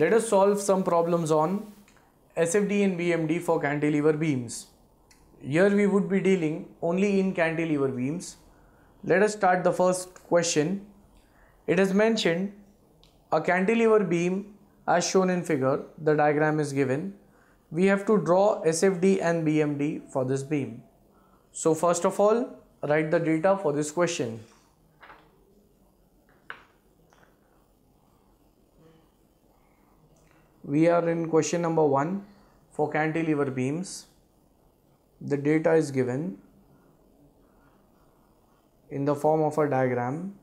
Let us solve some problems on SFD and BMD for cantilever beams. Here we would be dealing only in cantilever beams. Let us start the first question. It is mentioned a cantilever beam as shown in figure, the diagram is given. We have to draw SFD and BMD for this beam. So first of all, write the data for this question. We are in question number 1 for cantilever beams. The data is given in the form of a diagram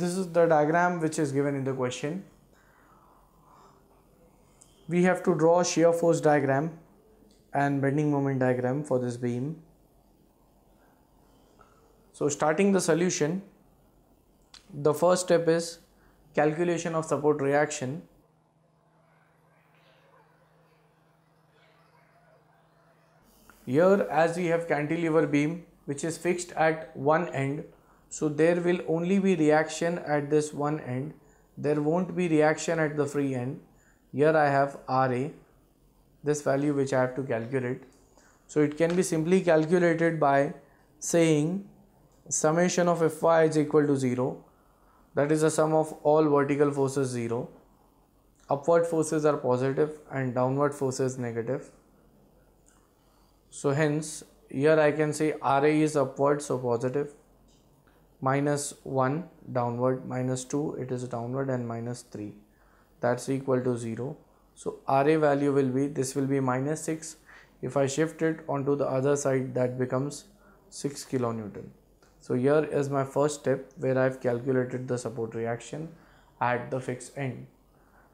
this is the diagram which is given in the question we have to draw shear force diagram and bending moment diagram for this beam so starting the solution the first step is calculation of support reaction here as we have cantilever beam which is fixed at one end so there will only be reaction at this one end. There won't be reaction at the free end. Here I have Ra, this value which I have to calculate. So it can be simply calculated by saying summation of Fy is equal to 0. That is the sum of all vertical forces 0. Upward forces are positive and downward forces negative. So hence here I can say Ra is upward so positive minus 1 downward minus 2 it is downward and minus 3 that's equal to 0 so RA value will be this will be minus 6 if I shift it onto the other side that becomes 6 kilonewton so here is my first step where I've calculated the support reaction at the fixed end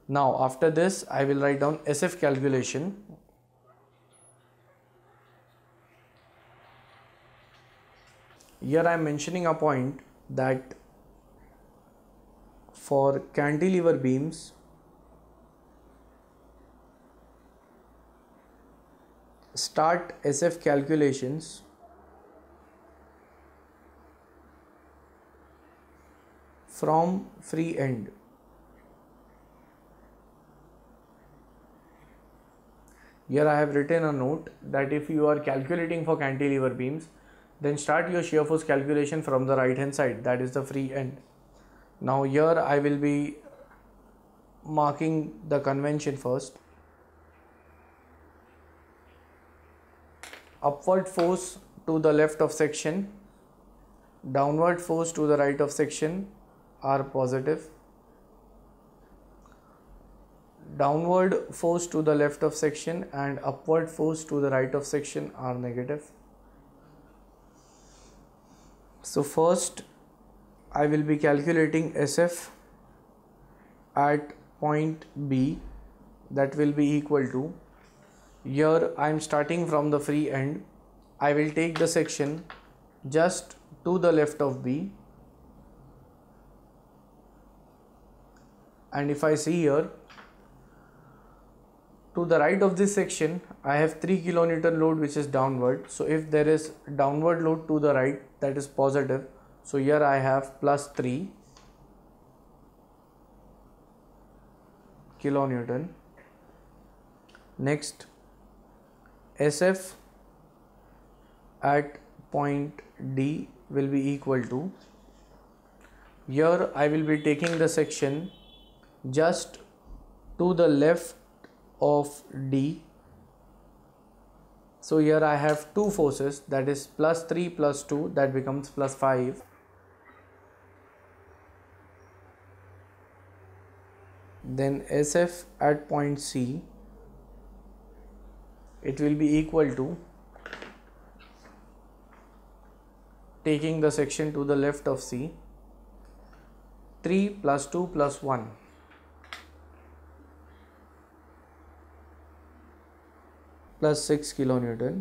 now after this I will write down SF calculation here I am mentioning a point that for cantilever beams start SF calculations from free end here I have written a note that if you are calculating for cantilever beams then start your shear force calculation from the right hand side that is the free end now here I will be marking the convention first upward force to the left of section downward force to the right of section are positive downward force to the left of section and upward force to the right of section are negative so first I will be calculating SF at point B that will be equal to here I am starting from the free end I will take the section just to the left of B and if I see here to the right of this section I have 3 kilonewton load which is downward so if there is downward load to the right that is positive so here I have plus 3 kilonewton next SF at point D will be equal to here I will be taking the section just to the left of D. So here I have two forces that is plus 3 plus 2 that becomes plus 5. Then SF at point C it will be equal to taking the section to the left of C 3 plus 2 plus 1 plus 6 kilonewton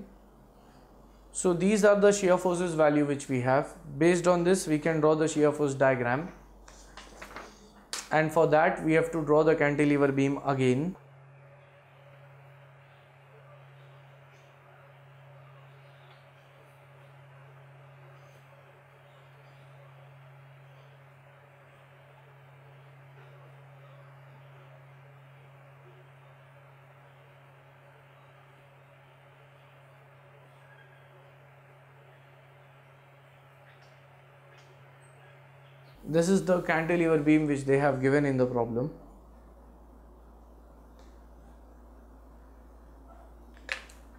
so these are the shear forces value which we have based on this we can draw the shear force diagram and for that we have to draw the cantilever beam again This is the cantilever beam which they have given in the problem.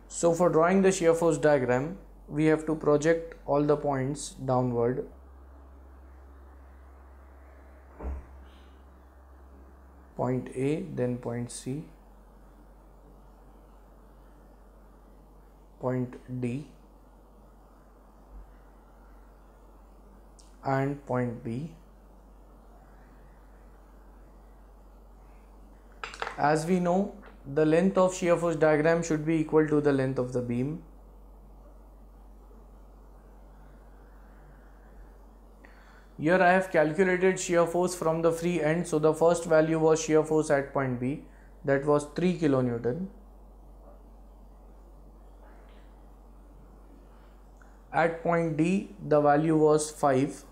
So for drawing the shear force diagram, we have to project all the points downward. Point A, then point C, point D. and point B. As we know, the length of shear force diagram should be equal to the length of the beam. Here I have calculated shear force from the free end. So the first value was shear force at point B that was 3 kilonewton. At point D the value was 5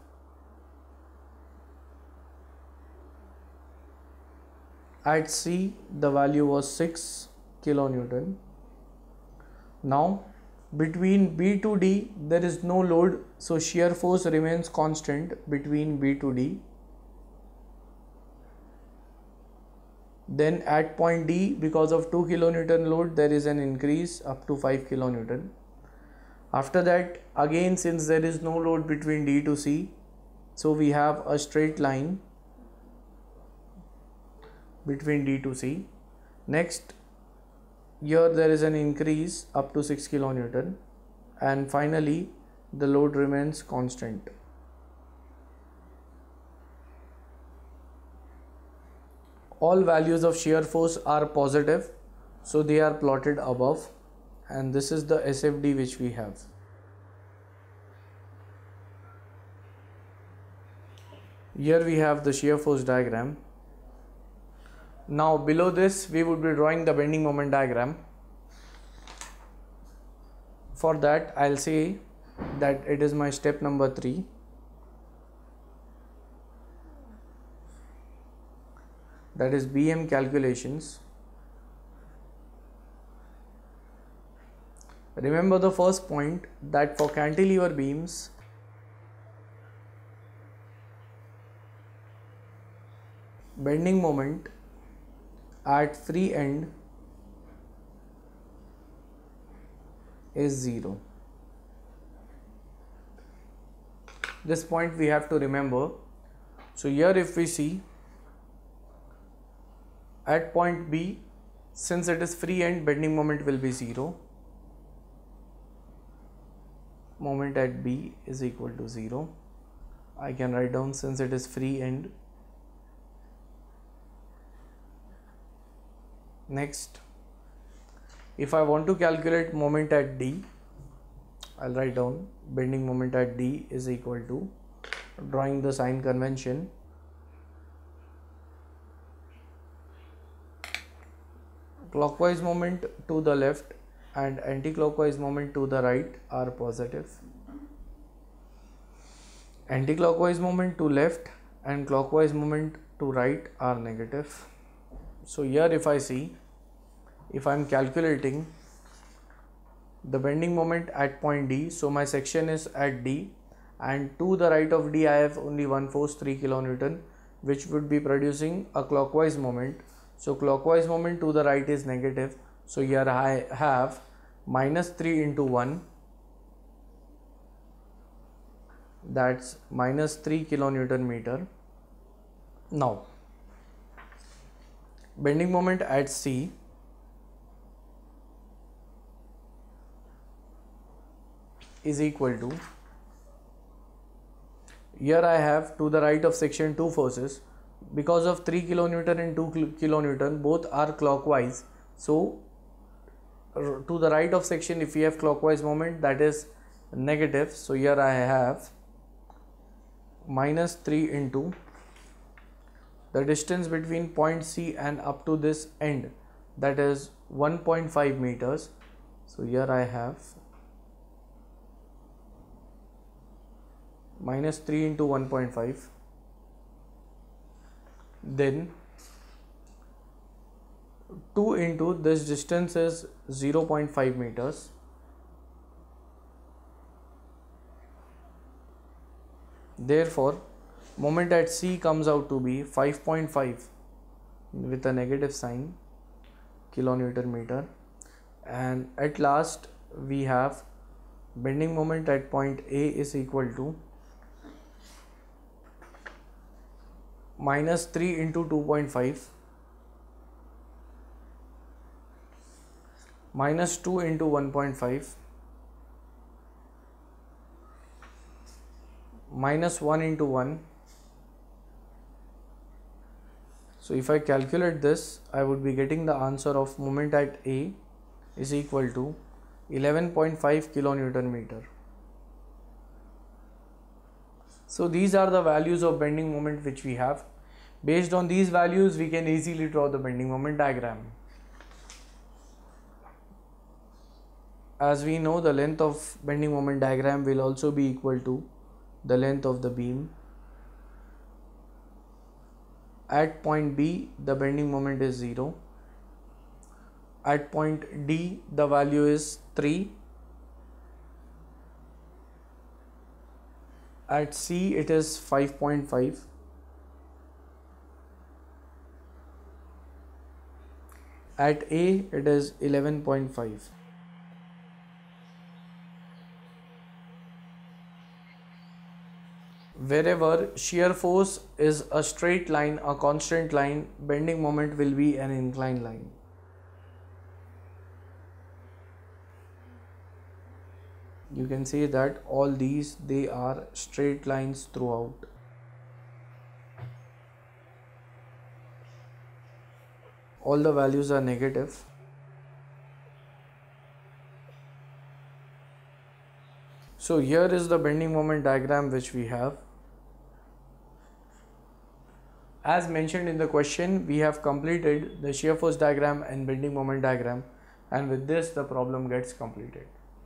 at C the value was 6 kilonewton now between B to D there is no load so shear force remains constant between B to D then at point D because of 2 kilonewton load there is an increase up to 5 kilonewton after that again since there is no load between D to C so we have a straight line between D to C. Next, here there is an increase up to 6 kilonewton and finally the load remains constant. All values of shear force are positive so they are plotted above and this is the SFD which we have. Here we have the shear force diagram now below this we would be drawing the bending moment diagram. For that I'll say that it is my step number 3. That is BM calculations. Remember the first point that for cantilever beams bending moment at free end is 0 this point we have to remember so here if we see at point B since it is free end bending moment will be 0 moment at B is equal to 0 I can write down since it is free end next if I want to calculate moment at D I'll write down bending moment at D is equal to drawing the sign convention clockwise moment to the left and anti-clockwise moment to the right are positive anti-clockwise moment to left and clockwise moment to right are negative so here if I see, if I am calculating the bending moment at point D, so my section is at D and to the right of D I have only one force 3 kilonewton which would be producing a clockwise moment. So clockwise moment to the right is negative. So here I have minus 3 into 1 that's minus 3 kilonewton meter. Now bending moment at C is equal to here I have to the right of section two forces because of 3 kilonewton and 2 kilonewton both are clockwise so to the right of section if we have clockwise moment that is negative so here I have minus 3 into the distance between point C and up to this end that is 1.5 meters so here I have minus 3 into 1.5 then 2 into this distance is 0.5 meters therefore moment at C comes out to be 5.5 with a negative sign kilonewton meter and at last we have bending moment at point A is equal to minus 3 into 2.5 minus 2 into 1.5 minus 1 into 1 So if I calculate this, I would be getting the answer of moment at A is equal to 11.5 kilonewton meter. So these are the values of bending moment which we have. Based on these values, we can easily draw the bending moment diagram. As we know, the length of bending moment diagram will also be equal to the length of the beam at point B the bending moment is 0 at point D the value is 3 at C it is 5.5 at A it is 11.5 wherever shear force is a straight line, a constant line, bending moment will be an inclined line. You can say that all these, they are straight lines throughout. All the values are negative. So here is the bending moment diagram which we have. As mentioned in the question, we have completed the shear force diagram and bending moment diagram and with this the problem gets completed.